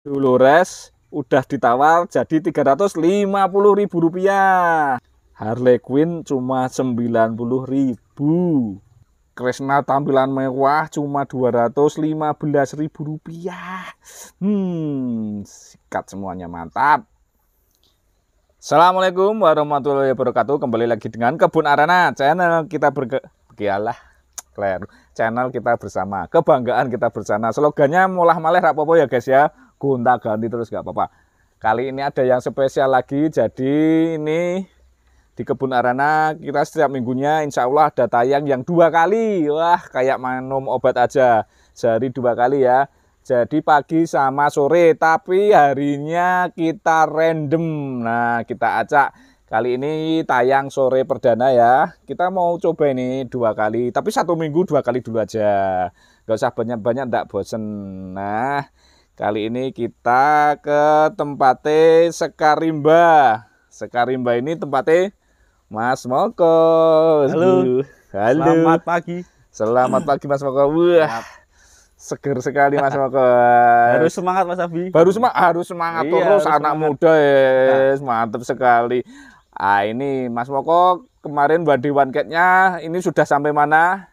Dolores udah ditawar jadi Rp350.000. Harley Quinn cuma Rp90.000. Krishna tampilan mewah cuma Rp215.000. Hmm, sikat semuanya mantap. Assalamualaikum warahmatullahi wabarakatuh. Kembali lagi dengan Kebun Arena channel kita berge Channel kita bersama, kebanggaan kita bersama. Slogannya mulah malah rapopo ya guys ya gonta ganti terus nggak apa-apa kali ini ada yang spesial lagi jadi ini di kebun arana kita setiap minggunya insya Allah ada tayang yang dua kali wah kayak minum obat aja sehari dua kali ya jadi pagi sama sore tapi harinya kita random nah kita acak kali ini tayang sore perdana ya kita mau coba ini dua kali tapi satu minggu dua kali dulu aja gak usah banyak-banyak ndak bosen nah Kali ini kita ke tempatnya Sekarimba. Sekarimba ini tempatnya Mas Moko. Halo. Halo. Selamat pagi. Selamat pagi Mas Moko. Wah. Seger sekali Mas Moko. harus semangat Mas Abi. Baru semangat, harus semangat iya, terus harus anak semangat. muda nah. ya. Mantap sekali. Ah ini Mas Moko kemarin Body One Cat-nya ini sudah sampai mana?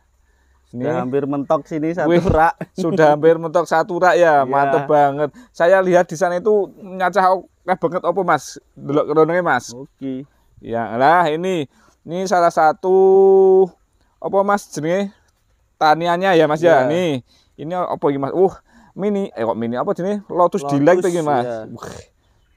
Ini sudah hampir mentok sini satu Wih, rak. Sudah hampir mentok satu rak ya, yeah. mantep banget. Saya lihat di sana itu nyacah eh, banget opo Mas? Delok kerone Mas. Oke. Okay. Ya lah ini ini salah satu opo Mas sini taniannya ya Mas yeah. ya. Iya. Nih. Ini opo gimana? Uh, mini eh kok mini apa sini? Lotus, Lotus Delight iki Mas. Yeah. Iya. Wih,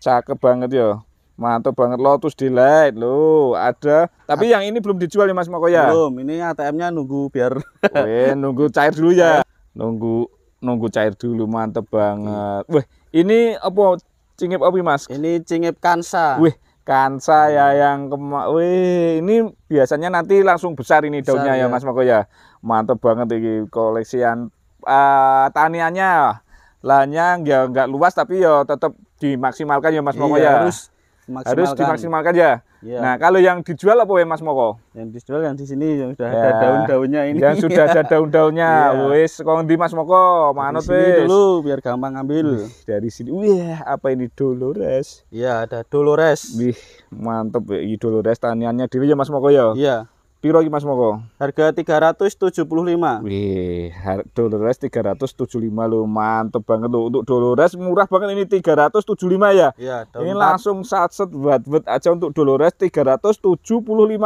cakep banget ya. Mantap banget Lotus Delight loh. Ada. Tapi yang ini belum dijual ya Mas Moko ya? Belum. Ini ATM-nya nunggu biar Oke, nunggu cair dulu ya. Nunggu nunggu cair dulu mantap banget. Hmm. Wih, ini apa cingip apa Mas? Ini cingip kansa. Wih, kansa hmm. ya yang kemak wih ini biasanya nanti langsung besar ini besar, daunnya ya, Mas Moko ya. Mantep banget ini koleksian uh, eh, taniannya. Lahannya nggak nggak luas tapi ya tetap dimaksimalkan ya Mas Moko iya, ya. Harus maksimalkan. Harus dimaksimalkan ya. ya. Nah, kalau yang dijual apa ya Mas Moko? Yang dijual yang di sini yang sudah ya. ada daun-daunnya ini. Yang sudah ada daun-daunnya. ya. wes kong di Mas Moko? Manut tuh? dulu biar gampang ngambil dari sini. Wih, apa ini Dolores? Iya, ada Dolores. Wih, mantep ya Dolores taniannya diri ya Mas Moko ya. Iya. Piro iki Mas Moko? Harga 375. Wih, Dolores 375 lo mantep banget lo. Untuk Dolores murah banget ini 375 ya. Iya, Ini langsung set buat-buat aja untuk Dolores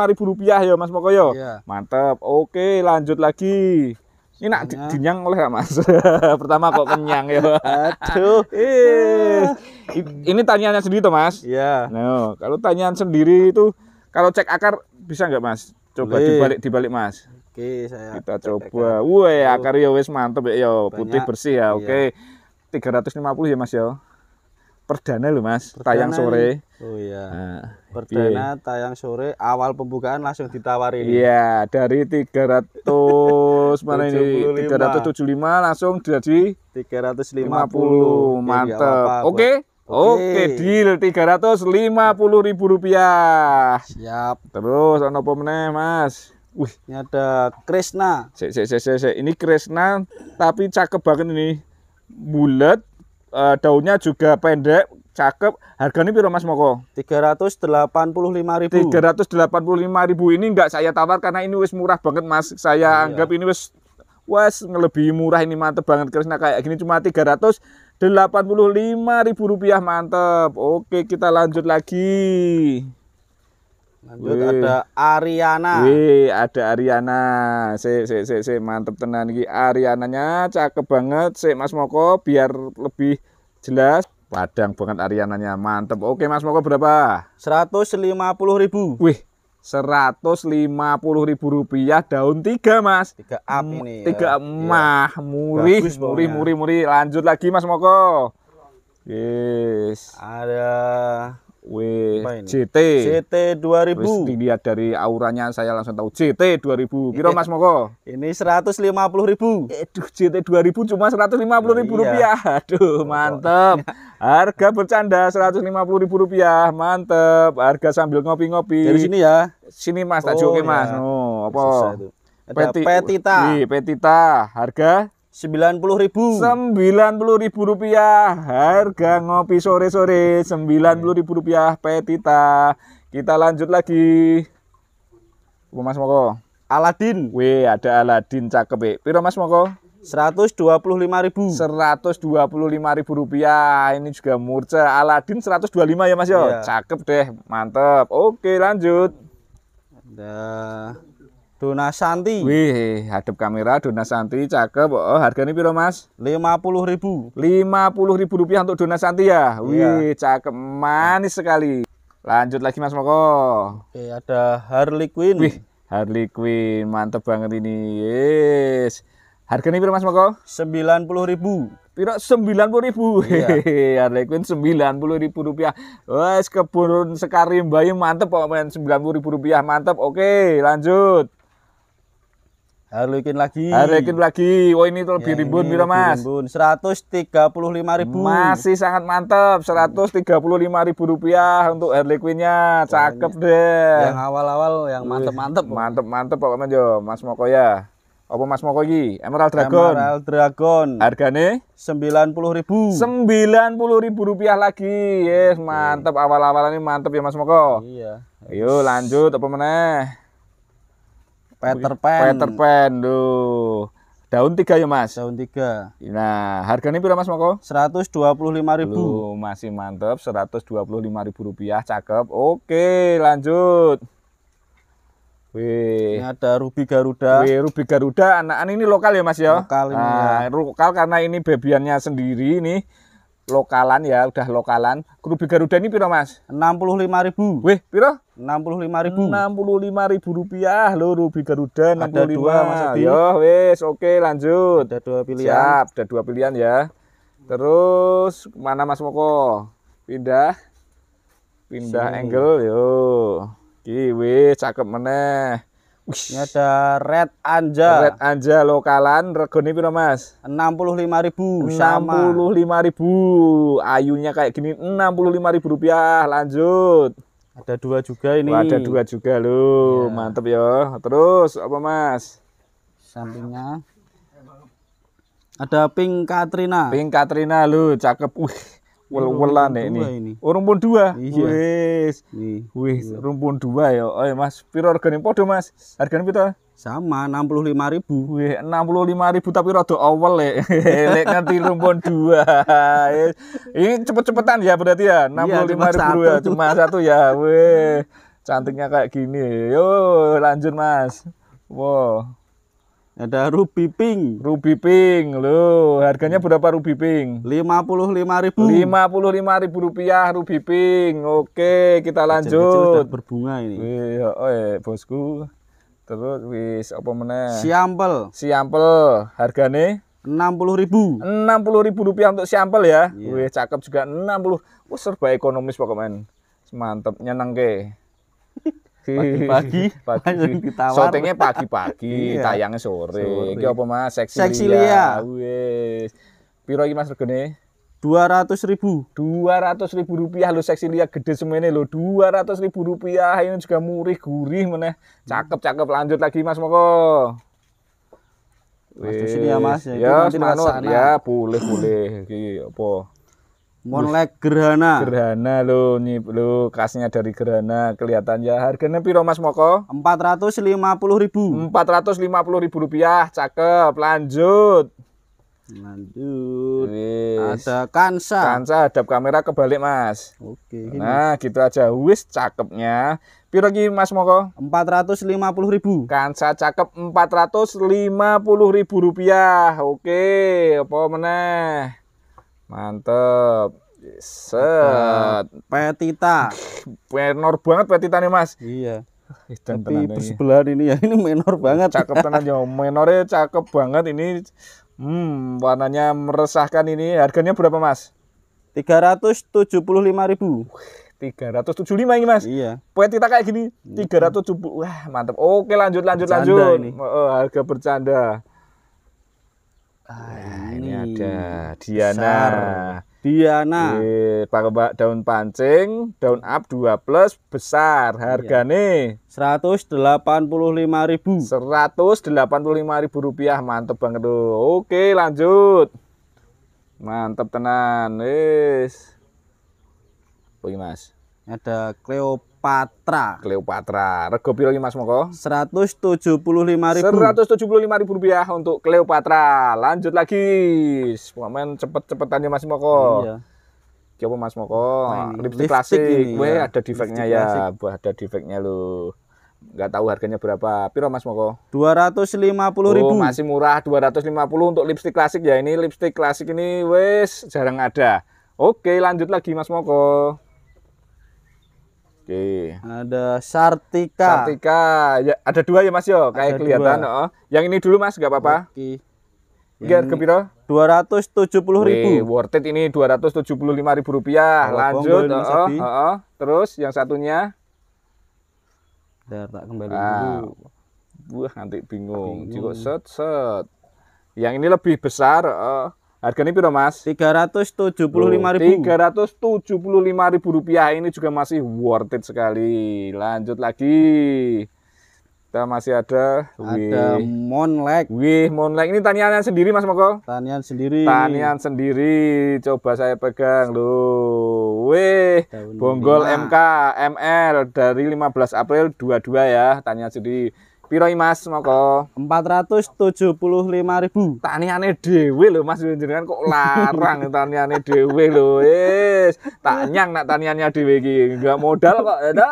ribu rupiah ya Mas Moko yo. Ya? Iya. Mantep. Oke, lanjut lagi. Ini nak di dinyang oleh ya mas? Pertama kok kenyang ya. Aduh. Eh. Ini tanyanya sendiri tuh mas. Iya. Nah Kalau tanyaan sendiri itu kalau cek akar bisa nggak mas? coba Lih. dibalik dibalik mas oke saya kita coba woi akar ya wes mantep ya, ya. putih bersih ya iya. oke tiga ratus lima puluh ya mas ya perdana lu mas perdana tayang sore oh iya nah, perdana iya. tayang sore awal pembukaan langsung ditawari iya dari tiga ratus mana ini tiga ratus tujuh lima langsung jadi puluh mantep oke okay. Oke, deal, tiga ratus lima puluh ribu rupiah. Siap. Terus ono apa Mas? Wih, ini ada Krishna. se, se, se, se. Ini Krishna tapi cakep banget ini. Bulat, uh, daunnya juga pendek, cakep. Harganya piro Mas Moko? lima ribu ini enggak saya tawar karena ini wis murah banget Mas. Saya oh, iya. anggap ini wis wes lebih murah ini mantep banget Krishna kayak gini cuma tiga ratus ribu rupiah mantep. Oke, kita lanjut lagi. Lanjut Wih. ada Ariana. Wih, ada Ariana. Si si si si mantep tenan iki Ariananya cakep banget. Si Mas Moko biar lebih jelas. Padang banget Ariananya, mantep. Oke, Mas Moko berapa? 150.000. Wih, ribu rupiah daun tiga mas tiga am ini ya. tiga ya. emah ya. murih Bagus, murih murih murih lanjut lagi mas moko yes ada W CT 2000 Terus dilihat dari auranya saya langsung tahu CT 2000 kira Mas Moko ini puluh ribu aduh CT 2000 cuma puluh ribu iya. rupiah aduh mantep harga bercanda puluh ribu rupiah mantep harga sambil ngopi-ngopi dari sini ya sini Mas tak oh, iya. Mas oh apa Petita. Petita. Petita. Harga sembilan puluh ribu sembilan puluh ribu rupiah harga ngopi sore sore sembilan puluh ribu rupiah petita kita lanjut lagi Mas Moko Aladin weh ada Aladin cakep eh. Piro Mas Moko seratus dua puluh lima ribu seratus dua puluh lima ribu rupiah ini juga murca Aladin seratus dua lima ya Mas yo iya. cakep deh mantep oke lanjut ada Dona Santi. Wih, hadap kamera Dona Santi cakep. Oh, harganya piro, Mas? 50.000. puluh ribu rupiah untuk Dona Santi ya. Iya. Wih, iya. cakep manis sekali. Lanjut lagi Mas Moko. Oke, ada Harley Quinn. Wih, Harley Quinn mantep banget ini. Yes. Harganya piro Mas Moko? 90.000. Piro 90.000. Iya. Harley Quinn 90.000 rupiah. Wes kebun mantep bayi mantep pokoknya 90.000 rupiah mantep. Oke, lanjut. Harlekin lagi. Harlekin lagi. Wah, ini iya, lebih mas. Ribun. Seratus tiga puluh lima ribu. Masih sangat mantap. Seratus tiga puluh lima ribu rupiah untuk Harlekinnya. Cakep deh. Yang awal-awal yang mantep-mantep. Mantep-mantep pokoknya, Jo. Mas Moko ya. Apa Mas Moko iki? Emerald Dragon. Emerald Dragon. Harganya? Sembilan puluh ribu. Sembilan puluh ribu rupiah lagi. Yes, mantep awal-awal ini mantep ya Mas Moko. Iya. Ayo lanjut apa meneh? Peter Pan. Peter Pan, duh. Daun tiga ya mas? Daun tiga. Nah harganya berapa mas Moko? lima ribu. Loh, masih mantep, lima ribu rupiah, cakep. Oke lanjut. Wih. Ini ada Ruby Garuda. Wih, Ruby Garuda anak ini lokal ya Mas ya? Lokal ini. Nah, ya. lokal karena ini bebiannya sendiri nih lokalan ya, udah lokalan. Kerubi Garuda ini piro, Mas? 65.000. Wih, piro? 65.000. 65.000 rupiah lho Rubi Garuda 65. Ada dua, Yo, wis, oke, lanjut. Ada dua pilihan. Siap, ada dua pilihan ya. Terus mana Mas Moko? Pindah. Pindah Sini. angle yo. Ki wis cakep meneh. Ini ada Red Anja. Red Anja lokalan regone piro Mas? Enam Enam puluh lima ribu. puluh lima ribu, Ayunya kayak gini enam puluh lima ribu rupiah. Lanjut. Ada dua juga ini. Oh, ada dua juga loh. Ya. Mantep ya. Terus apa Mas? Sampingnya ada Pink Katrina. Pink Katrina lu, cakep. Wih. Wel-welane ini. Oh, rumpun dua. Iya. Wis. Iya. Wis, iya. rumpun dua ya. Oh, Mas, piro regane podo, Mas? harga piro? Sama 65.000. Wih, 65.000 tapi rada awal lek. Lek nanti rumpun dua. Ini cepet-cepetan ya berarti ya. 65.000 ya, cuma satu ya. Wih. Cantiknya kayak gini. Yo, lanjut, Mas. Wow. Ada ruby pink. Ruby pink loh. Harganya hmm. berapa ruby pink? Lima lima Lima puluh puluh ribu. lima ribu rupiah ruby pink. Oke, kita lanjut. Kecil berbunga ini. Wih, iya, oh, eh, bosku. Terus wis apa meneh? Siampel. Siampel. Harganya? enam puluh ribu enam puluh ribu rupiah untuk siampel ya yeah. wih cakep juga enam puluh wah serba ekonomis pokoknya mantep nyenang ke pagi-pagi pagi ditawar syutingnya pagi-pagi iya. tayangnya sore iki apa mas seksi, seksi lia wis piro iki mas regane dua ratus ribu dua ratus ribu rupiah lo seksi lihat gede semene lo dua ratus ribu rupiah ini juga murih gurih meneh hmm. cakep cakep lanjut lagi mas moko mas di sini ya mas ya, ya, mas, ya boleh boleh iki apa Monlek Gerhana. Gerhana lo nih lo kasnya dari Gerhana kelihatan ya harganya piro Mas Moko? puluh ribu rupiah, cakep. Lanjut. Lanjut. Wis. Ada kansa. Kansa hadap kamera kebalik Mas. Oke. Gini. Nah gitu aja. Wis cakepnya. Piro ki Mas Moko? Empat ratus lima puluh ribu. Kansa cakep empat ratus lima puluh ribu rupiah. Oke. Apa meneh? Mantep. Set. Petita. Menor banget petita nih mas. Iya. Tapi sebelah ini ya ini menor banget. Cakep tenan ya. Menornya cakep banget ini. Hmm, warnanya meresahkan ini. Harganya berapa mas? Tiga ratus tujuh puluh lima ribu. Tiga ratus tujuh lima ini mas. Iya. Petita kayak gini. Iya. Tiga ratus tujuh puluh, Wah mantep. Oke lanjut lanjut bercanda lanjut. Ini. Oh, harga bercanda. Ah, nah, ini, ada Diana. Besar. Diana. Ye, iya, pakai daun pancing, daun up 2 plus besar. Iya. Harga puluh lima ribu. ribu rupiah mantep banget tuh. Oke, lanjut. Mantep tenan. Wis. Oke, Mas. Ada Cleo Cleopatra. Cleopatra. Rego piro iki Mas Moko? 175.000. 175.000 rupiah untuk Cleopatra. Lanjut lagi. Pemain cepet-cepetannya Mas Moko. Iya. Coba Mas Moko? Nah, lipstick, klasik. Gue ya. ada defeknya ya. Klasik. Buah ada defeknya loh. Enggak tahu harganya berapa. Piro Mas Moko? 250.000. Oh, masih murah 250 untuk lipstik klasik ya. Ini lipstik klasik ini wes jarang ada. Oke, lanjut lagi Mas Moko. Oke. Ada Sartika. Sartika. Ya, ada dua ya Mas yo, kayak ada kelihatan. Dua. Oh. Yang ini dulu Mas, nggak apa-apa. Oke. Biar ke piro? 270 ribu. worth it ini 275 ribu rupiah. puluh Lanjut. Oh, oh, oh, oh. Terus yang satunya. Bentar, tak kembali nah. dulu. Wah, nanti bingung. bingung. set set. Yang ini lebih besar. Oh. Harganya piro Mas? Tiga ratus tujuh puluh lima ribu Tiga ratus tujuh puluh lima ribu rupiah ini juga masih worth it sekali. Lanjut lagi. Kita masih ada ada Monlek. Wih, Monlek ini tanian sendiri Mas Moko? Tanian sendiri. Tanian sendiri. Coba saya pegang loh. Wih, bonggol MK ML dari 15 April dua-dua ya, tanian sendiri Piro Mas moko? 475.000. Taniane dhewe lho Mas jenengan kok larang taniane dhewe lho. Wis, tak nyang nak taniannya dhewe iki. Enggak modal kok. Ya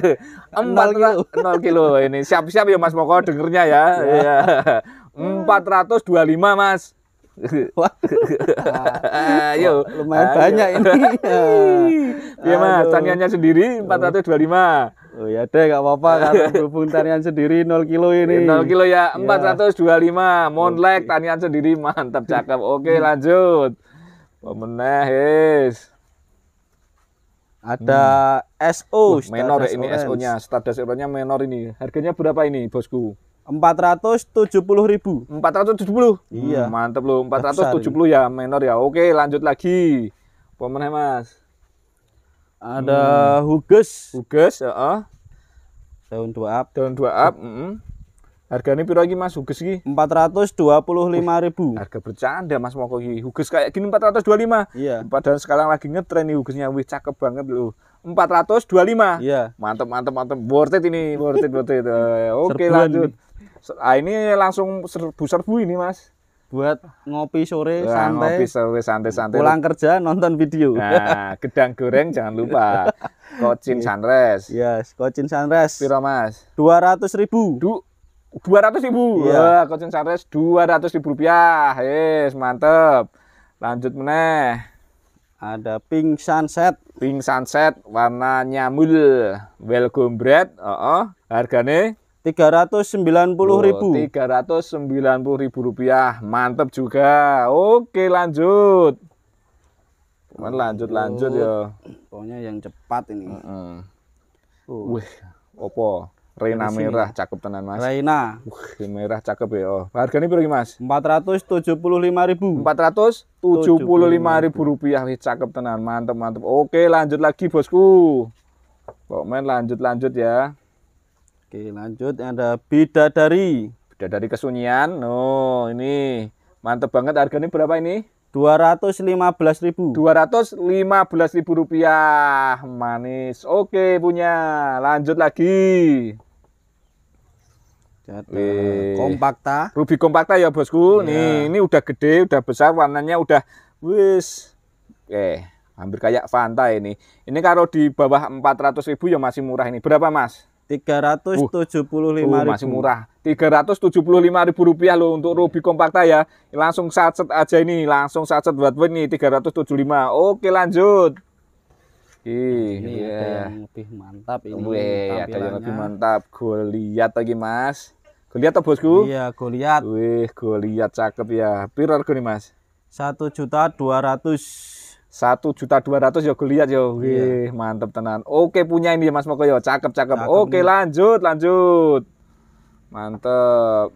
empat kilo. 0 kilo ini. Siap-siap ya Mas moko dengernya ya. Iya. 425 iya. Mas. Wah. Ah, ayo, lumayan Ayo. banyak ini. Iya Mas, taniannya sendiri 425. Oh ya deh nggak apa-apa karena berhubung tanian sendiri 0 kilo ini. 0 kilo ya 425 ya. monlek okay. tanian sendiri mantap cakep. Oke lanjut. Pemenang, oh, his. Ada hmm. SO Wah, menor ya ini SO-nya, Status SO-nya menor ini. Harganya berapa ini, Bosku? tujuh 470. Iya. Hmm, mantap loh, 470 Besar, ya menor ya. Oke, lanjut lagi. Pemenang, Mas ada hmm. huges huges ya uh. daun dua up daun dua up mm -hmm. Harganya piro lagi Mas Huges lima ribu. Harga bercanda Mas mau kaki Huges kayak gini empat ratus dua lima. Iya. Padahal sekarang lagi ngetren nih Hugesnya. Wih cakep banget loh. empat ratus dua lima. Iya. Mantep mantep mantep. Worth it ini, worth it worth it. Eh, oke, lanjut. Ini. Ah, ini langsung serbu-serbu ini, Mas buat ngopi sore nah, santai. Ngopi sore santai-santai. Pulang kerja nonton video. Nah, gedang goreng jangan lupa. Kocin iya. Sunrise. Yes, Kocin Sunrise. Piro Mas? ratus ribu. Du dua ratus ribu, yeah. Wah, Kocin Sunrise dua ratus ribu rupiah, yes mantep. Lanjut meneh. Ada pink sunset. Pink sunset warna nyamul, welcome bread oh, -oh. harganya Tiga ratus sembilan puluh ribu. Tiga ratus sembilan puluh ribu rupiah. mantep juga. Oke, lanjut. Cuman lanjut lanjut oh. ya. Pokoknya yang cepat ini. Uh -uh. Uh. Wih, opo? Reina merah cakep tenan Mas. Reina. Wih, merah cakep ya. Oh. Harganya berapa Mas? Empat Empat ratus ratus tujuh tujuh puluh puluh lima ribu. lima ribu rupiah. Wih, cakep tenan. mantep-mantep. Oke, lanjut lagi, Bosku. Komen lanjut lanjut ya. Oke, lanjut ada bidadari. Bidadari kesunyian. Oh, ini mantep banget. Harganya berapa ini? 215.000. 215.000 rupiah. Manis. Oke, punya. Lanjut lagi. Jadi kompakta. Ruby kompakta ya, Bosku. Ya. Nih, ini udah gede, udah besar, warnanya udah wis. Oke, hampir kayak Fanta ini. Ini kalau di bawah 400.000 ya masih murah ini. Berapa, Mas? Tiga ratus tujuh 375 uh, uh, masih murah. Tiga ratus tujuh 375 ribu rupiah loh untuk Ruby Kompakta ya. Langsung sacet aja ini, langsung sacet buat ini 375. Oke, lanjut. Ih, ini ya. ada yang lebih mantap ini. Weh, ada yang lebih mantap. Gue lihat lagi, Mas. Gue lihat tuh bosku. Iya, gue lihat. Wih, gue lihat cakep ya. Pirar gue nih, Mas? Satu juta dua ratus satu juta dua ratus ya lihat yo wih yeah. mantep tenan oke punya ini mas Moko yo cakep cakep, cakep oke lanjut lanjut mantep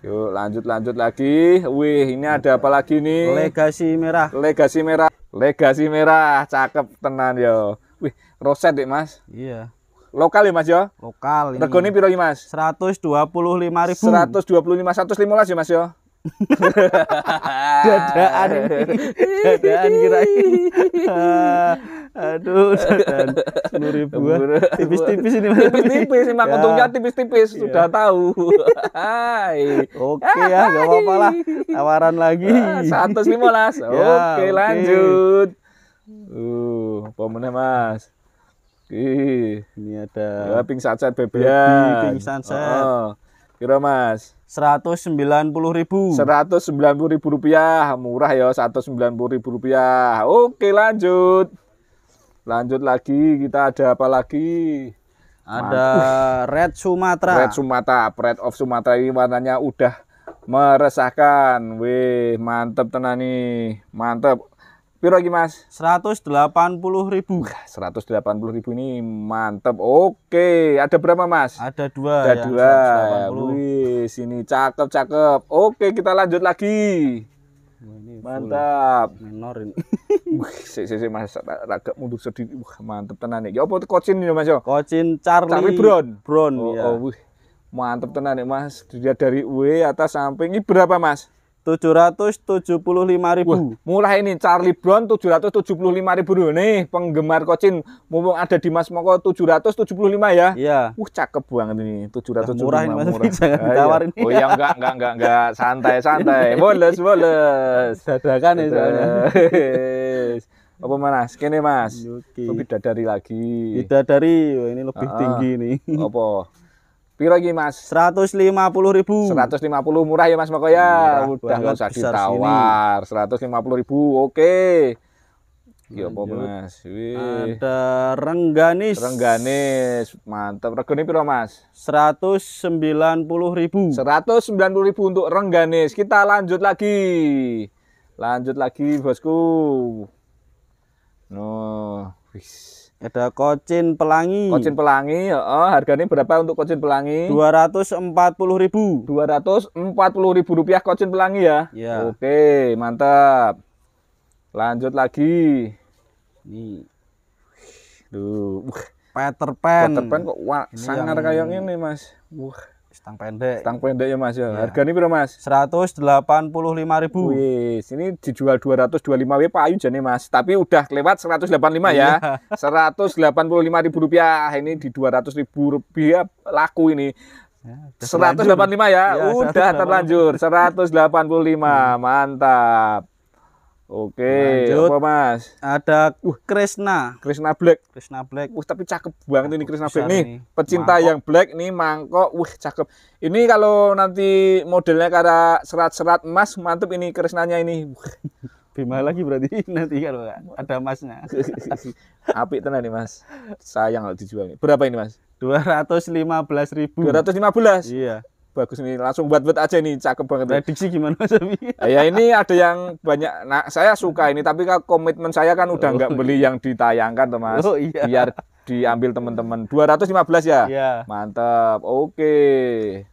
yuk lanjut lanjut lagi wih ini ada apa lagi nih legasi merah legasi merah legasi merah cakep tenan yo wih roset deh mas iya yeah lokal ya mas ya lokal ini regoni piro mas seratus dua puluh lima ribu Seratus dua puluh lima, lima lima ya mas ya dadaan dadaan kirain aduh dadaan sepuluh ribuan tipis-tipis ini tipis-tipis ya. untungnya tipis-tipis ya. sudah tahu Hai. oke ya gak apa-apa lah tawaran lagi ah, satu lima belas ya, oke lanjut uh pemenang mas Ih, ini ada ya, pink sunset baby, Ya, pink sunset. Oh, kira mas ribu. 190.000. 190.000 rupiah, murah ya 190.000 rupiah. Oke, lanjut. Lanjut lagi, kita ada apa lagi? Ada Red Sumatera. Red Sumatera, Red of Sumatera ini warnanya udah meresahkan. Wih, mantep tenan nih. Mantep. Piro lagi Mas? 180.000. seratus ribu ini mantep. Oke, ada berapa Mas? Ada dua. Ada ya, dua. Wih, sini cakep cakep. Oke, kita lanjut lagi. Ini mantap. Menorin. ini. si sik Mas agak mundur sedikit. Wah, mantep tenan Ya Apa kocin ini Mas ya? Kocin Charlie, Charlie Brown. Brown oh, ya. Oh, wih. Mantep tenan nih Mas. Dilihat dari W e atas samping ini berapa Mas? Tujuh tujuh ratus puluh lima ribu. murah ini Charlie Brown tujuh tujuh ratus puluh lima ribu nih penggemar kocin mumpung ada di Mas Moko lima ya. Iya. Uh cakep banget ini 775 ratus murah. Ini, mas, murah. Jangan iya. ditawarin. Oh iya enggak enggak enggak enggak santai santai. Boles boles. Dadakan ya soalnya. Apa mana? Skene mas. Oke. Okay. Lebih dari lagi. Bidadari. Wah, ini lebih uh -uh. tinggi nih. Apa? Piro iki Mas? lima puluh, murah ya Mas Moko ya. Murah Udah enggak usah ditawar. 150.000. Oke. Iya apa Mas? Wih. Ada Rengganis. Rengganis. Mantap. Regane piro Mas? puluh ribu untuk Rengganis. Kita lanjut lagi. Lanjut lagi, Bosku. No. Ada kocin pelangi. Kocin pelangi, oh, harganya berapa untuk kocin pelangi? Dua ratus empat puluh ribu. Dua ratus empat puluh ribu rupiah kocin pelangi ya? ya. Oke, mantap. Lanjut lagi. Nih. Duh. Peter Pan. Peter Pan kok wah, sangar kayak ini mas. Wah. Stang pendek. Stang pendek ya Mas ya. Iya. Harga ini berapa Mas? 185.000. Wis, ini dijual 225 Pak Ayu jane Mas, tapi udah lewat 185 ya. Iya. Rp185.000 rupiah. Ah, ini di 200.000 rupiah laku ini. Ya, 185 ya. ya udah terlanjur. 185. Ya? Iya, hmm. Mantap. Oke, Lanjut. apa Mas? Ada uh, Krishna. Krishna Black. Krishna Black. uh, tapi cakep banget ini Krishna Black. ini. nih pecinta mangkok. yang black nih mangkok. Wah, uh, cakep. Ini kalau nanti modelnya karena serat-serat emas, mantep ini Krishnanya ini. Bima lagi berarti nanti kalau ada emasnya. Api tenang nih, Mas. Sayang kalau dijual nih. Berapa ini, Mas? 215.000. 215. Iya bagus nih langsung buat buat aja nih cakep banget prediksi gimana Mas nah, ya ini ada yang banyak nah saya suka ini tapi komitmen saya kan udah nggak oh, beli iya. yang ditayangkan teman oh, iya. biar diambil teman-teman 215 ya? Iya. Mantap. Oke.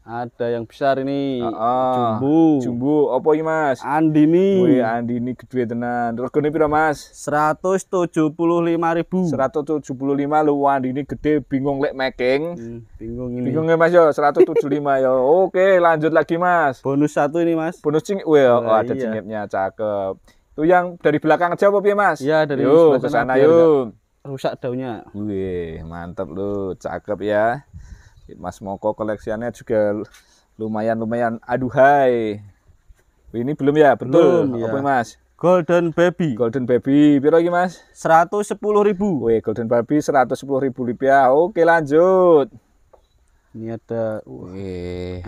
Ada yang besar ini. uh Uh Jumbo. Jumbo opo ini Mas? Andini. Wih, Andini gede tenan. ribu piro, Mas? 175.000. 175 lu Andini gede bingung lek making. Hmm, bingung ini. Bingung ya, Mas yo, 175 yo. Oke, lanjut lagi, Mas. Bonus satu ini, Mas. Bonus cing. Wih, oh, oh, ada iya. cingipnya, cakep. Itu yang dari belakang aja apa piye, Mas? Iya, dari yuk, belakang. Yuk, sana yuk rusak daunnya. Wih, mantap lu, cakep ya. Mas Moko koleksiannya juga lumayan-lumayan aduhai. Ini belum ya, betul. Belum, ya. Mas? Golden Baby. Golden Baby, piro lagi Mas? 110.000. Wih, Golden Baby 110.000 rupiah. Oke, lanjut. Ini ada uh,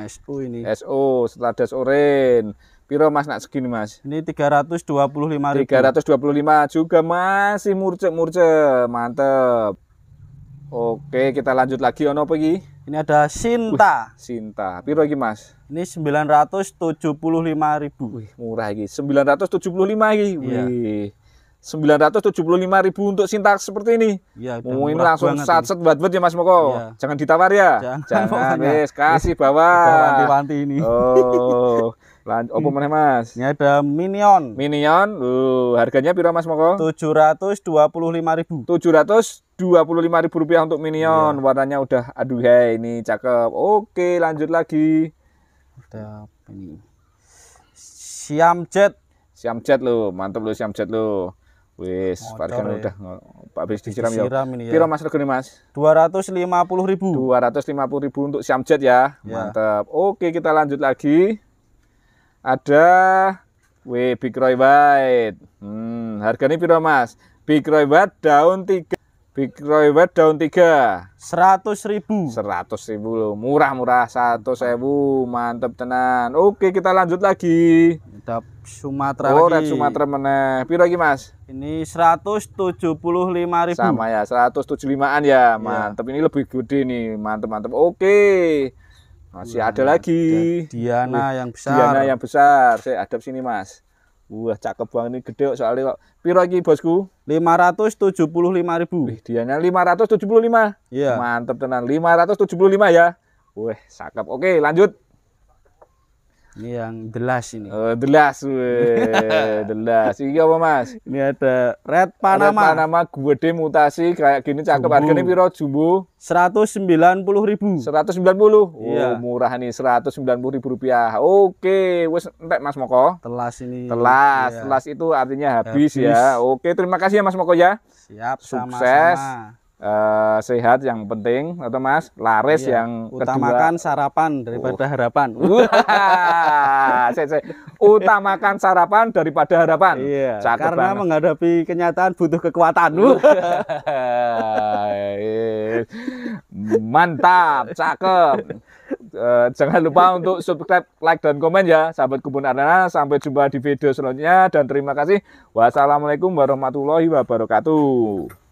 SO ini. SO, Stardust orange. Piro Mas nak segini Mas? Ini tiga Tiga ratus ratus dua puluh lima. dua puluh lima juga masih murce-murce. Mantep. Oke, kita lanjut lagi ono pergi. pergi. Ini ada Sinta. Wih, Sinta. Piro lagi Mas? Ini sembilan ratus tujuh puluh lima ribu. Wih, murah tujuh puluh lima lagi. Iya. Wih. 975 ribu untuk sintak seperti ini. Iya, oh, ini langsung satset buat buat ya Mas Moko. Iya. Jangan ditawar ya. Jangan, Jangan wis kasih bawa. Wanti-wanti ini. Oh. Lanjut opo meneh Mas? Ini ada Minion. Minion. Uh, harganya piro Mas Moko? lima ribu rupiah untuk iya. Minion. Warnanya udah aduh hei, ini cakep. Oke, lanjut lagi. Ya. Udah ya. ini. Siam Jet. Siam Jet lo, mantap lo Siam Jet lo. Wis, parkir udah Pak Bis disiram ya. Piro Mas regane Mas? 250.000. 250.000 untuk Siam Jet ya. Iya. Mantap. Oke, kita lanjut lagi ada W Big Roy White. Hmm, harganya piro Mas? Big Roy White daun 3. Big Roy White daun 3. Seratus ribu. Seratus ribu loh. Murah-murah 100 ribu. Mantep tenan. Oke, kita lanjut lagi. Tetap Sumatera oh, lagi. Sumatera meneh. Piro seratus Mas? Ini lima ribu. Sama ya, Seratus 175-an ya. Iya. Mantep. Yeah. Ini lebih gede nih. Mantep-mantep. Oke. Masih ada lagi. Ada Diana uh, yang besar. Diana yang besar. Saya adep sini, Mas. Wah, cakep banget ini gede soalnya kok. Piro iki, Bosku? 575.000. Wih, Diana 575. Iya. ratus tujuh iya. tenan. 575 ya. Wah, cakep. Oke, lanjut. Ini yang jelas ini. Oh, jelas, jelas. Ini apa Mas? Ini ada Red Panama. Red Panama gede mutasi kayak gini cakep. Harga ini piro jumbo? Seratus sembilan puluh ribu. Seratus sembilan Oh, iya. murah nih seratus sembilan puluh ribu rupiah. Oke, wes entek Mas Moko. Telas ini. Telas, iya. telas itu artinya habis, ya. habis ya. Oke, terima kasih ya Mas Moko ya. Siap, Sukses. Sama -sama uh, sehat yang penting atau Mas laris iya. yang utamakan kedua. sarapan daripada uh. harapan. Utamakan sarapan daripada harapan. Iya. karena banget. menghadapi kenyataan butuh kekuatan. Iya. Mantap, cakep. Uh, jangan lupa untuk subscribe, like, dan komen ya, sahabat Kebun Arana. Sampai jumpa di video selanjutnya dan terima kasih. Wassalamualaikum warahmatullahi wabarakatuh.